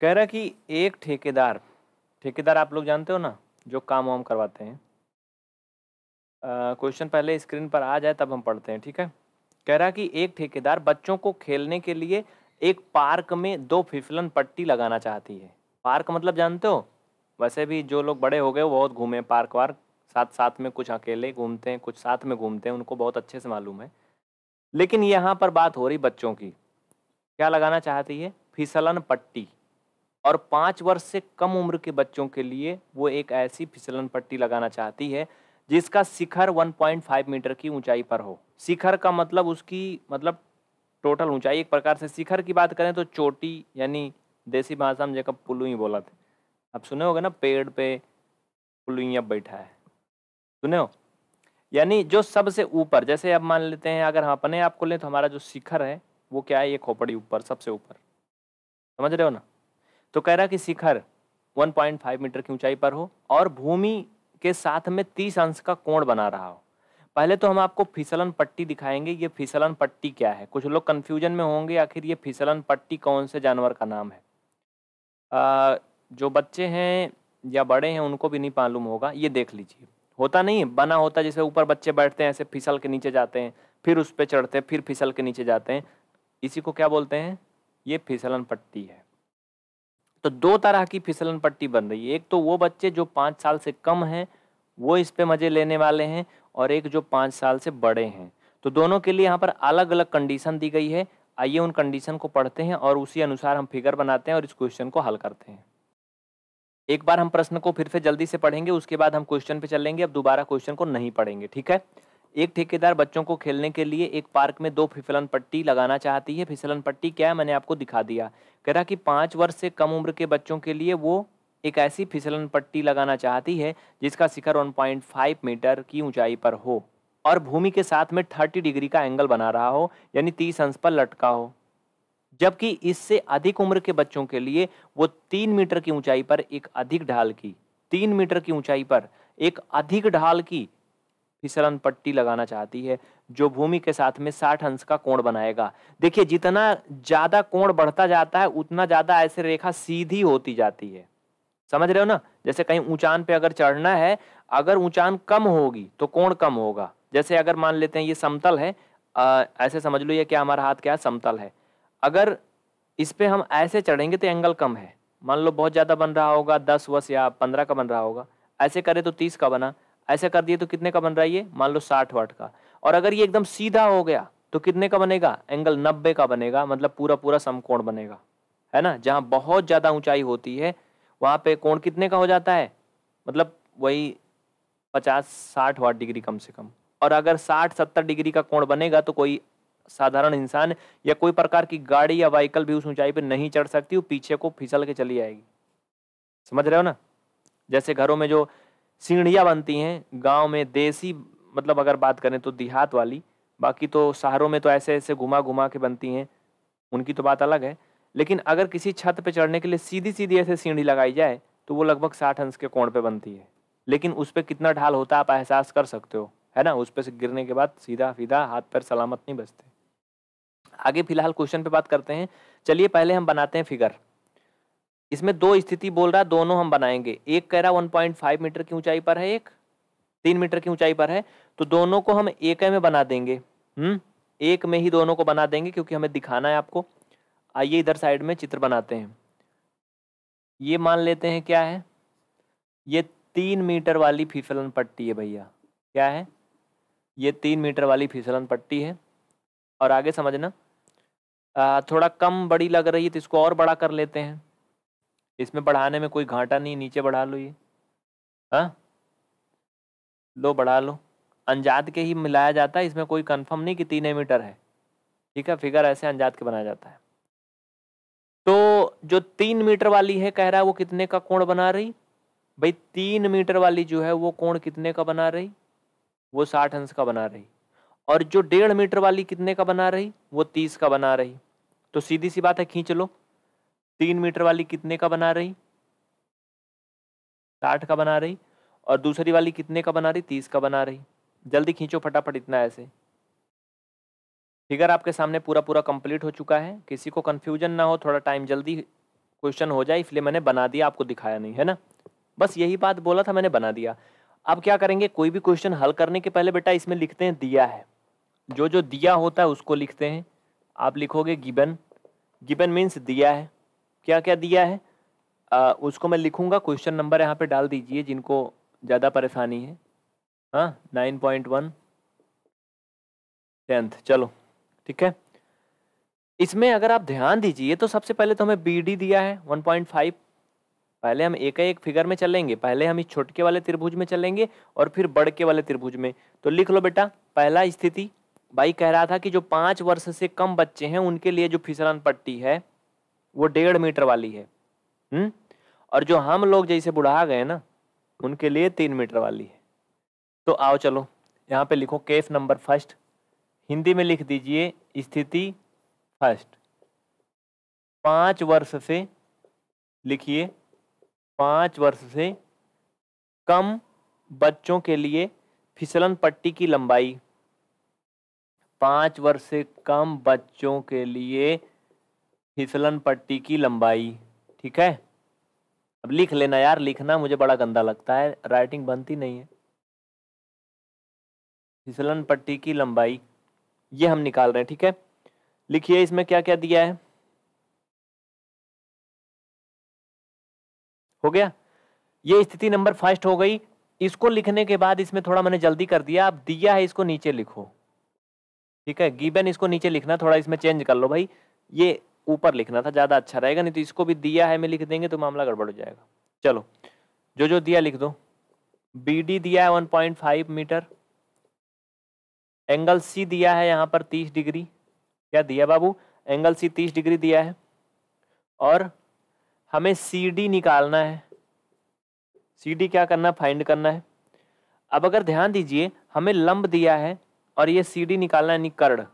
कह रहा कि एक ठेकेदार ठेकेदार आप लोग जानते हो ना जो काम वाम करवाते हैं क्वेश्चन पहले स्क्रीन पर आ जाए तब हम पढ़ते हैं ठीक है कह रहा कि एक ठेकेदार बच्चों को खेलने के लिए एक पार्क में दो फिफलन पट्टी लगाना चाहती है पार्क मतलब जानते हो वैसे भी जो लोग बड़े हो गए वो बहुत घूमे पार्क वार्क साथ साथ में कुछ अकेले घूमते हैं कुछ साथ में घूमते हैं उनको बहुत अच्छे से मालूम है लेकिन यहाँ पर बात हो रही बच्चों की क्या लगाना चाहती है फिसलन पट्टी और पाँच वर्ष से कम उम्र के बच्चों के लिए वो एक ऐसी फिसलन पट्टी लगाना चाहती है जिसका शिखर 1.5 मीटर की ऊंचाई पर हो शिखर का मतलब उसकी मतलब टोटल ऊंचाई एक प्रकार से शिखर की बात करें तो चोटी यानी देसी भाषा में जगह पुलु ही बोला था आप सुने होगा ना पेड़ पे पुलुइया बैठा है सुने हो यानी जो सबसे ऊपर जैसे अब मान लेते हैं अगर हम अपने आप को लें तो हमारा जो शिखर है वो क्या है ये खोपड़ी ऊपर सबसे ऊपर समझ रहे हो ना तो कह रहा कि शिखर 1.5 मीटर की ऊंचाई पर हो और भूमि के साथ में तीस अंश का कोण बना रहा हो पहले तो हम आपको फिसलन पट्टी दिखाएंगे ये फिसलन पट्टी क्या है कुछ लोग कन्फ्यूजन में होंगे आखिर ये फिसलन पट्टी कौन से जानवर का नाम है आ, जो बच्चे हैं या बड़े हैं उनको भी नहीं मालूम होगा ये देख लीजिए होता नहीं बना होता जैसे ऊपर बच्चे बैठते हैं ऐसे फिसल के नीचे जाते हैं फिर उस पर चढ़ते हैं फिर फिसल के नीचे जाते हैं इसी को क्या बोलते हैं ये फिसलन पट्टी है तो दो तरह की फिसलन पट्टी बन रही है एक तो वो बच्चे जो पाँच साल से कम हैं वो इस पे मज़े लेने वाले हैं और एक जो पाँच साल से बड़े हैं तो दोनों के लिए यहाँ पर अलग अलग कंडीशन दी गई है आइए उन कंडीशन को पढ़ते हैं और उसी अनुसार हम फिगर बनाते हैं और इस क्वेश्चन को हल करते हैं एक बार हम प्रश्न को फिर से जल्दी से पढ़ेंगे उसके बाद हम क्वेश्चन पे चलेंगे अब दोबारा क्वेश्चन को नहीं पढ़ेंगे ठीक है एक ठेकेदार बच्चों को खेलने के लिए एक पार्क में दो फिसलन पट्टी लगाना चाहती है फिसलन पट्टी क्या है मैंने आपको दिखा दिया कह रहा कि पाँच वर्ष से कम उम्र के बच्चों के लिए वो एक ऐसी फिसलन पट्टी लगाना चाहती है जिसका शिखर 1.5 मीटर की ऊंचाई पर हो और भूमि के साथ में 30 डिग्री का एंगल बना रहा हो यानी तीस अंश पर लटका हो जबकि इससे अधिक उम्र के बच्चों के लिए वो तीन मीटर की ऊंचाई पर एक अधिक ढाल की तीन मीटर की ऊंचाई पर एक अधिक ढाल की फिसलन पट्टी लगाना चाहती है जो भूमि के साथ में साठ अंश का कोण बनाएगा देखिए जितना ज्यादा कोण बढ़ता जाता है उतना ज्यादा ऐसे रेखा सीधी होती जाती है समझ रहे हो ना जैसे कहीं ऊंचान पे अगर चढ़ना है अगर ऊंचान कम होगी तो कोण कम होगा जैसे अगर मान लेते हैं ये समतल है आ, ऐसे समझ लो ये क्या हमारा हाथ क्या समतल है अगर इस पर हम ऐसे चढ़ेंगे तो एंगल कम है मान लो बहुत ज़्यादा बन रहा होगा दस वस या पंद्रह का बन रहा होगा ऐसे करें तो तीस का बना ऐसा कर दिए तो कितने का बन रहा है ये मान लो साठ वाट का और अगर ये एकदम सीधा हो गया तो कितने का बनेगा एंगल नब्बे का बनेगा मतलब पूरा पूरा समकोण बनेगा है ना जहाँ बहुत ज़्यादा ऊंचाई होती है वहाँ पे कोण कितने का हो जाता है मतलब वही पचास साठ वाट डिग्री कम से कम और अगर साठ सत्तर डिग्री का कोण बनेगा तो कोई साधारण इंसान या कोई प्रकार की गाड़ी या व्हीकल भी उस ऊंचाई पर नहीं चढ़ सकती वो पीछे को फिसल के चली आएगी समझ रहे हो ना जैसे घरों में जो सीढ़ियाँ बनती हैं गांव में देसी मतलब अगर बात करें तो देहात वाली बाकी तो शहरों में तो ऐसे ऐसे घुमा घुमा के बनती हैं उनकी तो बात अलग है लेकिन अगर किसी छत पे चढ़ने के लिए सीधी सीधी ऐसे सीढ़ी लगाई जाए तो वो लगभग साठ अंश के कोण पे बनती है लेकिन उस पर कितना ढाल होता है आप एहसास कर सकते हो है ना उस पर से गिरने के बाद सीधा सीधा हाथ पैर सलामत नहीं बचते आगे फिलहाल क्वेश्चन पे बात करते हैं चलिए पहले हम बनाते हैं फिगर इसमें दो स्थिति बोल रहा है दोनों हम बनाएंगे एक कह रहा वन मीटर की ऊंचाई पर है एक तीन मीटर की ऊंचाई पर है तो दोनों को हम एक में बना देंगे हम्म एक में ही दोनों को बना देंगे क्योंकि हमें दिखाना है आपको आइए इधर साइड में चित्र बनाते हैं ये मान लेते हैं क्या है ये तीन मीटर वाली फिसलन पट्टी है भैया क्या है ये तीन मीटर वाली फिसलन पट्टी है और आगे समझना आ, थोड़ा कम बड़ी लग रही है तो इसको और बड़ा कर लेते हैं इसमें बढ़ाने में कोई घाटा नहीं नीचे बढ़ा लो ये हाँ लो बढ़ा लो अनजात के ही मिलाया जाता है इसमें कोई कंफर्म नहीं कि तीन मीटर है ठीक है फिगर ऐसे अनजात के बनाया जाता है तो जो तीन मीटर वाली है कह रहा है वो कितने का कोण बना रही भाई तीन मीटर वाली जो है वो कोण कितने का बना रही वो साठ अंश का बना रही और जो डेढ़ मीटर वाली कितने का बना रही वो तीस का बना रही तो सीधी सी बात है खींच लो तीन मीटर वाली कितने का बना रही साठ का बना रही और दूसरी वाली कितने का बना रही तीस का बना रही जल्दी खींचो फटाफट इतना ऐसे फिगर आपके सामने पूरा पूरा कंप्लीट हो चुका है किसी को कन्फ्यूजन ना हो थोड़ा टाइम जल्दी क्वेश्चन हो जाए इसलिए मैंने बना दिया आपको दिखाया नहीं है ना बस यही बात बोला था मैंने बना दिया अब क्या करेंगे कोई भी क्वेश्चन हल करने के पहले बेटा इसमें लिखते हैं दिया है जो जो दिया होता है उसको लिखते हैं आप लिखोगे गिबन गिबन मीन्स दिया है क्या क्या दिया है आ, उसको मैं लिखूंगा क्वेश्चन नंबर यहाँ पे डाल दीजिए जिनको ज़्यादा परेशानी है हाँ नाइन पॉइंट वन टेंथ चलो ठीक है इसमें अगर आप ध्यान दीजिए तो सबसे पहले तो हमें बी डी दिया है वन पॉइंट फाइव पहले हम एक एक फिगर में चलेंगे पहले हम इस छोटके वाले त्रिभुज में चलेंगे और फिर बड़ के वाले त्रिभुज में तो लिख लो बेटा पहला स्थिति भाई कह रहा था कि जो पाँच वर्ष से कम बच्चे हैं उनके लिए जो फिसलन पट्टी है वो डेढ़ मीटर वाली है हुँ? हम्म? और जो हम लोग जैसे बुढ़ा गए ना उनके लिए तीन मीटर वाली है तो आओ चलो यहाँ पे लिखो केस नंबर फर्स्ट हिंदी में लिख दीजिए स्थिति फर्स्ट पाँच वर्ष से लिखिए पाँच वर्ष से कम बच्चों के लिए फिसलन पट्टी की लंबाई पाँच वर्ष से कम बच्चों के लिए फिसलन पट्टी की लंबाई ठीक है अब लिख लेना यार लिखना मुझे बड़ा गंदा लगता है राइटिंग बनती नहीं है फिसलन पट्टी की लंबाई ये हम निकाल रहे हैं ठीक है लिखिए इसमें क्या क्या दिया है हो गया ये स्थिति नंबर फर्स्ट हो गई इसको लिखने के बाद इसमें थोड़ा मैंने जल्दी कर दिया आप दिया है इसको नीचे लिखो ठीक है गिवन इसको नीचे लिखना थोड़ा इसमें चेंज कर लो भाई ये ऊपर लिखना था ज़्यादा अच्छा रहेगा नहीं तो इसको भी दिया है में लिख देंगे तो मामला गड़बड़ हो जाएगा चलो जो जो दिया लिख दो बी डी दिया है one point five metre angle C दिया है यहाँ पर तीस डिग्री क्या दिया बाबू एंगल सी तीस डिग्री दिया है और हमें सी डी निकालना है सी डी क्या करना है फाइंड करना है अब अगर ध्यान दीजिए हमें लंब दिया है और ये सी डी निकालना है यानी कर्ण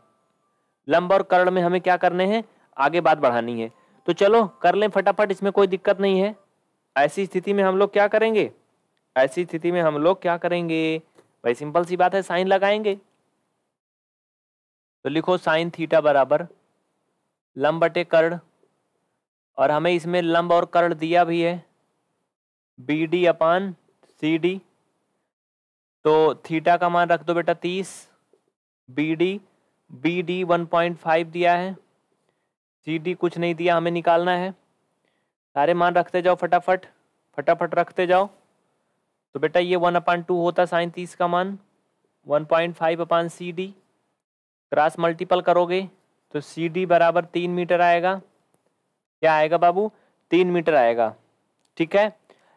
लंब और कर्ण में हमें क्या करने हैं आगे बात बढ़ानी है तो चलो कर लें फटाफट इसमें कोई दिक्कत नहीं है ऐसी स्थिति में हम लोग क्या करेंगे ऐसी स्थिति में हम लोग क्या करेंगे भाई सिंपल सी बात है साइन लगाएंगे तो लिखो साइन थीटा बराबर लंब बटे कर्ण और हमें इसमें लंब और कर्ण दिया भी है B D upon C D तो थीटा का मान रख दो बेटा तीस B D B D one point five दिया है सी डी कुछ नहीं दिया हमें निकालना है सारे मान रखते जाओ फटाफट फटाफट रखते जाओ तो बेटा ये वन अपान टू होता साइन तीस का मान one point five upon C D cross multiple करोगे तो सी डी बराबर तीन मीटर आएगा क्या आएगा बाबू तीन मीटर आएगा ठीक है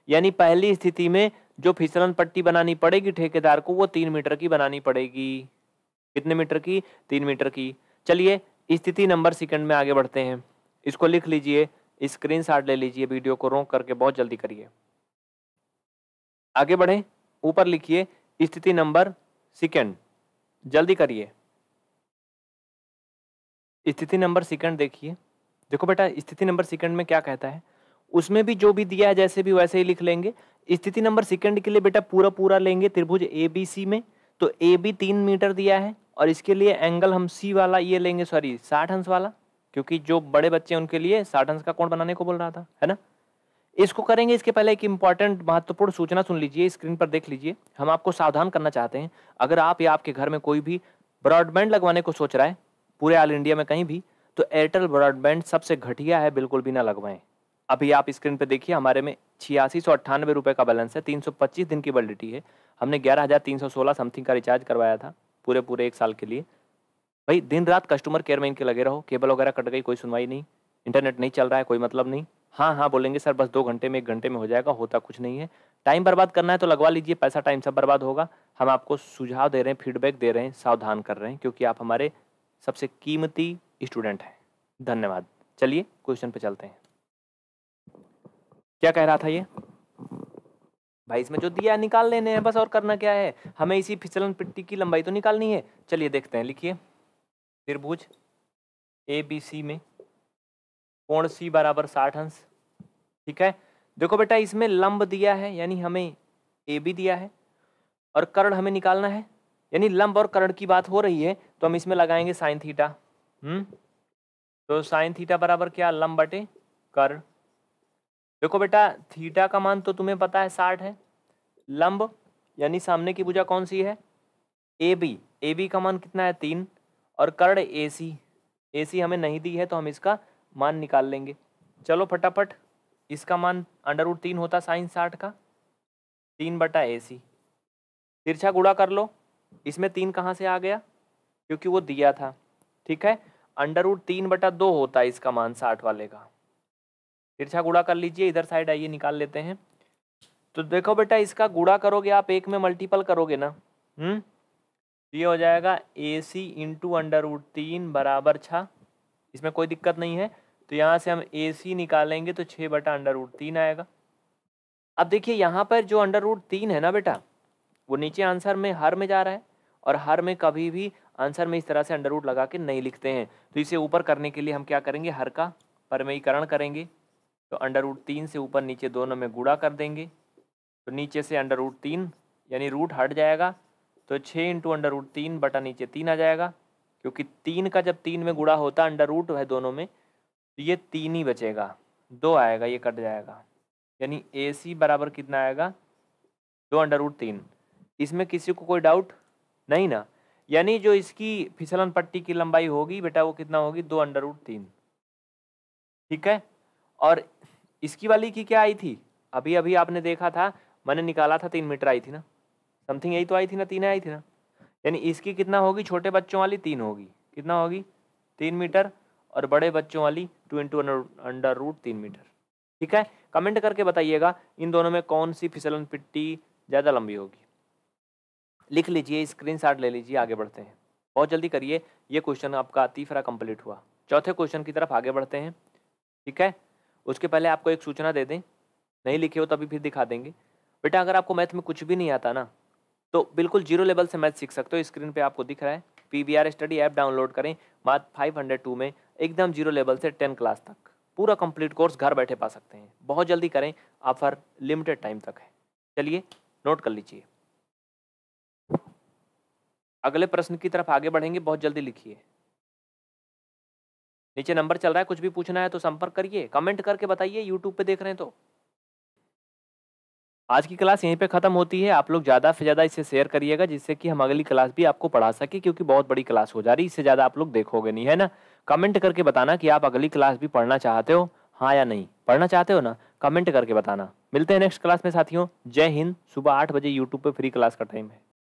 यानी पहली स्थिति में जो फिसलन पट्टी बनानी पड़ेगी ठेकेदार को वो तीन मीटर की बनानी पड़ेगी कितने मीटर की तीन मीटर की चलिए स्थिति नंबर सेकंड में आगे बढ़ते हैं इसको लिख लीजिए स्क्रीन शॉट ले लीजिए वीडियो को रोक करके बहुत जल्दी करिए आगे बढ़ें ऊपर लिखिए स्थिति नंबर सेकंड जल्दी करिए स्थिति नंबर सेकंड देखिए देखो बेटा स्थिति नंबर सेकंड में क्या कहता है उसमें भी जो भी दिया है जैसे भी वैसे ही लिख लेंगे स्थिति नंबर सेकंड के लिए बेटा पूरा पूरा लेंगे त्रिभुज ए बी सी में तो ए बी तीन मीटर दिया है और इसके लिए एंगल हम सी वाला ये लेंगे सॉरी साठ अंश वाला क्योंकि जो बड़े बच्चे हैं उनके लिए साठ अंश का कोण बनाने को बोल रहा था है ना इसको करेंगे इसके पहले एक इंपॉर्टेंट महत्वपूर्ण सूचना सुन लीजिए स्क्रीन पर देख लीजिए हम आपको सावधान करना चाहते हैं अगर आप या आपके घर में कोई भी ब्रॉडबैंड लगवाने को सोच रहा है पूरे ऑल इंडिया में कहीं भी तो एयरटेल ब्रॉडबैंड सबसे घटिया है बिल्कुल भी ना लगवाएं अभी आप स्क्रीन पर देखिए हमारे में छियासी सौ का बैलेंस है तीन सौ पच्चीस दिन की वैलिडिटी है हमने ग्यारह हज़ार तीन सौ सोलह समथिंग का रिचार्ज करवाया था पूरे पूरे एक साल के लिए भाई दिन रात कस्टमर केयर में इनके लगे रहो केबल वगैरह कट गई कोई सुनवाई नहीं इंटरनेट नहीं चल रहा है कोई मतलब नहीं हाँ हाँ बोलेंगे सर बस दो घंटे में एक घंटे में हो जाएगा होता कुछ नहीं है टाइम बर्बाद करना है तो लगवा लीजिए पैसा टाइम सब बर्बाद होगा हम आपको सुझाव दे रहे हैं फीडबैक दे रहे हैं सावधान कर रहे हैं क्योंकि आप हमारे सबसे कीमती स्टूडेंट हैं धन्यवाद चलिए क्वेश्चन पे चलते हैं क्या कह रहा था ये भाई इसमें जो दिया निकाल लेने हैं बस और करना क्या है हमें इसी फिसलन पिट्टी की लंबाई तो निकालनी है चलिए देखते हैं लिखिए त्रिभुज ए बी सी में कोण सी बराबर साठ अंश ठीक है देखो बेटा इसमें लंब दिया है यानी हमें ए बी दिया है और करण हमें निकालना है यानी लंब और करण की बात हो रही है तो हम इसमें लगाएंगे साइन थीटा हम्म तो साइन थीटा बराबर क्या लंब बटे कर्ण देखो बेटा थीटा का मान तो तुम्हें पता है साठ है लंब यानी सामने की भुजा कौन सी है ए बी ए बी का मान कितना है तीन और कर्ण ए सी ए सी हमें नहीं दी है तो हम इसका मान निकाल लेंगे चलो फटाफट इसका मान अंडर रूट तीन होता साइन साठ का तीन बटा ए सी तिरछा गुड़ा कर लो इसमें तीन कहाँ से आ गया क्योंकि वो दिया था ठीक है अंडर रूट तीन बटा दो होता है इसका मान साठ वाले का तिरछा गुड़ा कर लीजिए इधर साइड आइए निकाल लेते हैं तो देखो बेटा इसका गुड़ा करोगे आप एक में मल्टीपल करोगे ना हम्म ये हो जाएगा A C into under root तीन बराबर छः इसमें कोई दिक्कत नहीं है तो यहाँ से हम ए सी निकालेंगे तो छः बटा अंडर रूट तीन आएगा अब देखिए यहाँ पर जो अंडर रूट तीन है ना बेटा वो नीचे आंसर में हर में जा रहा है और हर में कभी भी आंसर में इस तरह से अंडर रूट लगा के नहीं लिखते हैं तो इसे ऊपर करने के लिए हम क्या करेंगे हर का परमयीकरण करेंगे तो अंडर रूट तीन से ऊपर नीचे दोनों में गुड़ा कर देंगे तो नीचे से अंडर रूट तीन यानी रूट हट जाएगा तो छः इंटू अंडर रूट तीन बटा नीचे तीन आ जाएगा क्योंकि तीन का जब तीन में गुड़ा होता अंडर रूट है दोनों में तो ये तीन ही बचेगा दो आएगा ये कट जाएगा यानी ए सी बराबर कितना आएगा दो अंडर रूट तीन इसमें किसी को कोई डाउट नहीं ना यानी जो इसकी फिसलन पट्टी की लंबाई होगी बेटा वो कितना होगी दो अंडर रूट तीन ठीक है और इसकी वाली की क्या आई थी अभी अभी आपने देखा था मैंने निकाला था तीन मीटर आई थी ना समथिंग यही तो आई थी ना तीन आई थी ना यानी इसकी कितना होगी छोटे बच्चों वाली तीन होगी कितना होगी तीन मीटर और बड़े बच्चों वाली टू इंटू अंडर रूट तीन मीटर ठीक है कमेंट करके बताइएगा इन दोनों में कौन सी फिसलन पिट्टी ज़्यादा लंबी होगी लिख लीजिए स्क्रीन ले लीजिए आगे बढ़ते हैं बहुत जल्दी करिए ये क्वेश्चन आपका तीसरा कंप्लीट हुआ चौथे क्वेश्चन की तरफ आगे बढ़ते हैं ठीक है उसके पहले आपको एक सूचना दे दें नहीं लिखे हो तभी फिर दिखा देंगे बेटा अगर आपको मैथ में कुछ भी नहीं आता ना तो बिल्कुल जीरो लेवल से मैथ सीख सकते हो स्क्रीन पे आपको दिख रहा है P V R study app download करें मात फाइव हंड्रेड टू में एकदम जीरो लेवल से टेन क्लास तक पूरा कंप्लीट कोर्स घर बैठे पा सकते हैं बहुत जल्दी करें ऑफर लिमिटेड टाइम तक है चलिए नोट कर लीजिए अगले प्रश्न की तरफ आगे बढ़ेंगे बहुत जल्दी लिखिए नीचे नंबर चल रहा है कुछ भी पूछना है तो संपर्क करिए कमेंट करके बताइए यूट्यूब पे देख रहे हैं तो आज की क्लास यहीं पे ख़त्म होती है आप लोग ज़्यादा से ज़्यादा इसे शेयर करिएगा जिससे कि हम अगली क्लास भी आपको पढ़ा सके क्योंकि बहुत बड़ी क्लास हो जा रही है इससे ज़्यादा आप लोग देखोगे नहीं है ना कमेंट करके बताना कि आप अगली क्लास भी पढ़ना चाहते हो हाँ या नहीं पढ़ना चाहते हो ना कमेंट करके बताना मिलते हैं नेक्स्ट क्लास में साथियों जय हिंद सुबह आठ बजे यूट्यूब पर फ्री क्लास का टाइम है